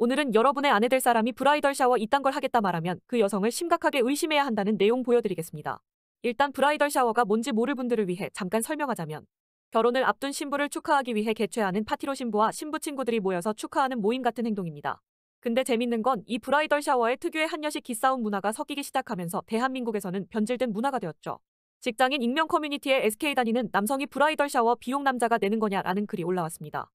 오늘은 여러분의 아내 될 사람이 브라이덜 샤워 이딴 걸 하겠다 말하면 그 여성을 심각하게 의심해야 한다는 내용 보여드리겠습니다. 일단 브라이덜 샤워가 뭔지 모를 분들을 위해 잠깐 설명하자면 결혼을 앞둔 신부를 축하하기 위해 개최하는 파티로 신부와 신부 친구들이 모여서 축하하는 모임 같은 행동입니다. 근데 재밌는 건 이 브라이덜 샤워의 특유의 한여식 기싸움 문화가 섞이기 시작하면서 대한민국에서는 변질된 문화가 되었죠. 직장인 익명 커뮤니티에 SK 다니는 남성이 브라이덜 샤워 비용 남자가 내는 거냐라는 글이 올라왔습니다.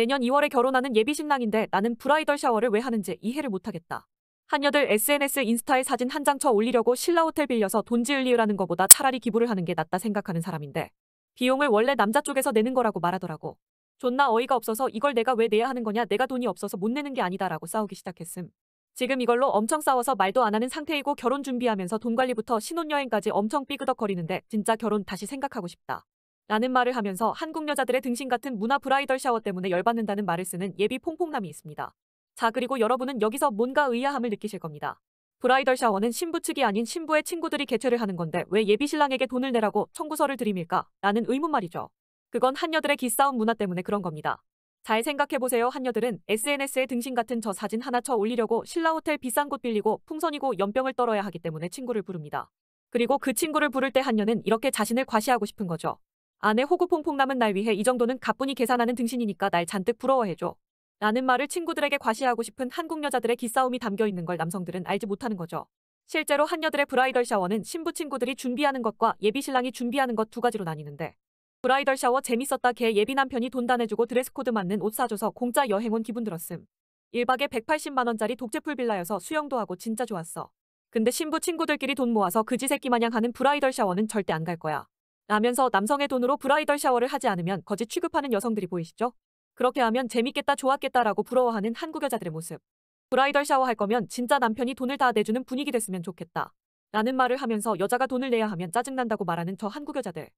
내년 2월에 결혼하는 예비 신랑인데 나는 브라이덜 샤워를 왜 하는지 이해를 못하겠다. 한여들 SNS 인스타에 사진 한 장 쳐 올리려고 신라 호텔 빌려서 돈 지을리으라는 거보다 차라리 기부를 하는 게 낫다 생각하는 사람인데 비용을 원래 남자 쪽에서 내는 거라고 말하더라고. 존나 어이가 없어서 이걸 내가 왜 내야 하는 거냐 내가 돈이 없어서 못 내는 게 아니다라고 싸우기 시작했음. 지금 이걸로 엄청 싸워서 말도 안 하는 상태이고 결혼 준비하면서 돈 관리부터 신혼여행까지 엄청 삐그덕거리는데 진짜 결혼 다시 생각하고 싶다. 라는 말을 하면서 한국 여자들의 등신 같은 문화 브라이덜 샤워 때문에 열받는다는 말을 쓰는 예비 퐁퐁남이 있습니다. 자 그리고 여러분은 여기서 뭔가 의아함을 느끼실 겁니다. 브라이덜 샤워는 신부 측이 아닌 신부의 친구들이 개최를 하는 건데 왜 예비 신랑에게 돈을 내라고 청구서를 드림일까? 라는 의문 말이죠. 그건 한녀들의 기싸움 문화 때문에 그런 겁니다. 잘 생각해보세요. 한녀들은 SNS에 등신 같은 저 사진 하나 쳐 올리려고 신라 호텔 비싼 곳 빌리고 풍선이고 연병을 떨어야 하기 때문에 친구를 부릅니다. 그리고 그 친구를 부를 때한녀는 이렇게 자신을 과시하고 싶은 거죠. 아내 호구 퐁퐁 남은 날 위해 이 정도는 가뿐히 계산하는 등신이니까 날 잔뜩 부러워해줘. 라는 말을 친구들에게 과시하고 싶은 한국 여자들의 기싸움이 담겨 있는 걸 남성들은 알지 못하는 거죠. 실제로 한여들의 브라이덜 샤워는 신부 친구들이 준비하는 것과 예비 신랑이 준비하는 것 두 가지로 나뉘는데 브라이덜 샤워 재밌었다 걔 예비 남편이 돈 다 내주고 드레스코드 맞는 옷 사줘서 공짜 여행 온 기분 들었음. 1박에 180만원짜리 독재풀 빌라여서 수영도 하고 진짜 좋았어. 근데 신부 친구들끼리 돈 모아서 그지 새끼 마냥 하는 브라이덜 샤워는 절대 안 갈 거야. 라면서 남성의 돈으로 브라이덜 샤워를 하지 않으면 거짓 취급하는 여성들이 보이시죠? 그렇게 하면 재밌겠다 좋았겠다라고 부러워하는 한국 여자들의 모습. 브라이덜 샤워 할 거면 진짜 남편이 돈을 다 내주는 분위기 됐으면 좋겠다. 라는 말을 하면서 여자가 돈을 내야 하면 짜증난다고 말하는 저 한국 여자들.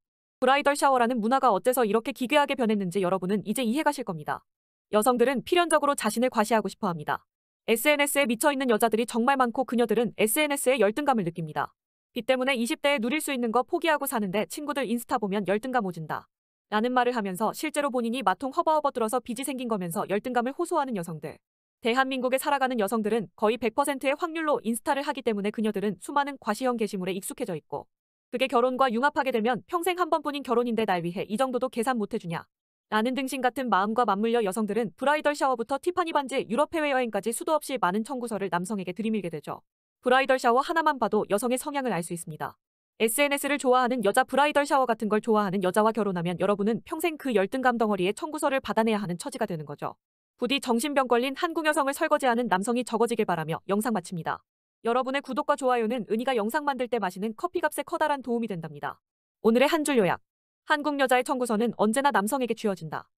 브라이덜 샤워라는 문화가 어째서 이렇게 기괴하게 변했는지 여러분은 이제 이해가실 겁니다. 여성들은 필연적으로 자신을 과시하고 싶어 합니다. SNS에 미쳐있는 여자들이 정말 많고 그녀들은 SNS에 열등감을 느낍니다. 빚 때문에 20대에 누릴 수 있는 거 포기하고 사는데 친구들 인스타 보면 열등감 오진다. 라는 말을 하면서 실제로 본인이 마통 허버허버 들어서 빚이 생긴 거면서 열등감을 호소하는 여성들. 대한민국에 살아가는 여성들은 거의 100%의 확률로 인스타를 하기 때문에 그녀들은 수많은 과시형 게시물에 익숙해져 있고 그게 결혼과 융합하게 되면 평생 한 번뿐인 결혼인데 날 위해 이 정도도 계산 못해주냐. 라는 등신 같은 마음과 맞물려 여성들은 브라이덜 샤워부터 티파니 반지 유럽 해외여행까지 수도 없이 많은 청구서를 남성에게 들이밀게 되죠. 브라이덜 샤워 하나만 봐도 여성의 성향을 알 수 있습니다. SNS를 좋아하는 여자 브라이덜 샤워 같은 걸 좋아하는 여자와 결혼하면 여러분은 평생 그 열등감 덩어리에 청구서를 받아내야 하는 처지가 되는 거죠. 부디 정신병 걸린 한국 여성을 설거지하는 남성이 적어지길 바라며 영상 마칩니다. 여러분의 구독과 좋아요는 은희가 영상 만들 때 마시는 커피값에 커다란 도움이 된답니다. 오늘의 한 줄 요약. 한국 여자의 청구서는 언제나 남성에게 쥐어진다.